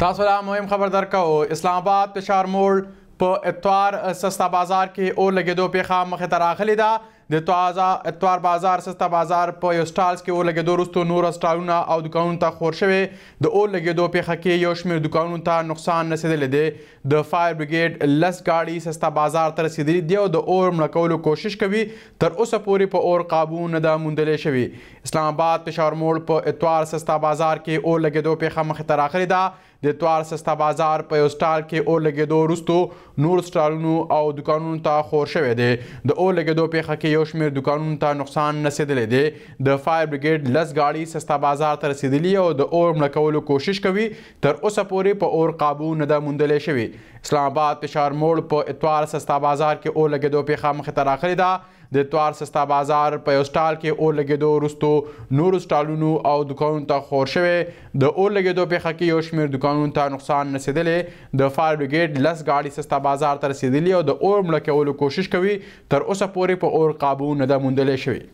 تاسو لا مهم خبر درکو اسلام آباد پېښور موړ په اتوار سستا بازار کې اور لګیدو پیښه مخې ته راغلې ده د توازا اتوار بازار سستا بازار په یو سټالز کې اور لګیدو وروسته نور سټالونه او دکانونو ته خور شوې د اور لګیدو پیښه کې یو شمېر دکانونو ته نقصان رسیدلی دی د فایر بریګیډ لس ګاډي سستا بازار ته رسیدلی دي او د اور مړه کولو کوشش کوي تر اوسه پورې په اور قابو نه ده موندلی شوي اسلام آباد پېښور موړ په اتوار سستا بازار کې اور لګیدو پیښه مخې ته راغلې ده د توار سستا بازار په یو سټال کې اور لګیدو وروستو نور سټالونو او دکانونو ته خور شوی دی د اور لګیدو پیښه کې یو شمیر دکانونو ته نقصان رسیدلی دی د فایر بریګیډ لس غاړي سستا بازار ته رسیدلی او د اور مړه کولو کوشش کوي تر اوسه پورې په اور قابو نه ده موندلی شوی اسلام آباد پېښور موړ په اتوار سستا بازار کې اور لګېدو پیښه مخې ته راغلې ده د اتوار سستا بازار په یو سټال کې اور لګېدو وروستو نورو سټالونو او دوکانونو ته خور شوې د اور لګېدو پیښه کې یو شمېر دوکانونو ته نقصان رسېدلی د فایر بریګیډ لس ګاډي سستا بازار ته رسېدلي او د اور مړه کولو کوشش کوي تر اوسه پورې په اور قابو نه ده موندلی شوی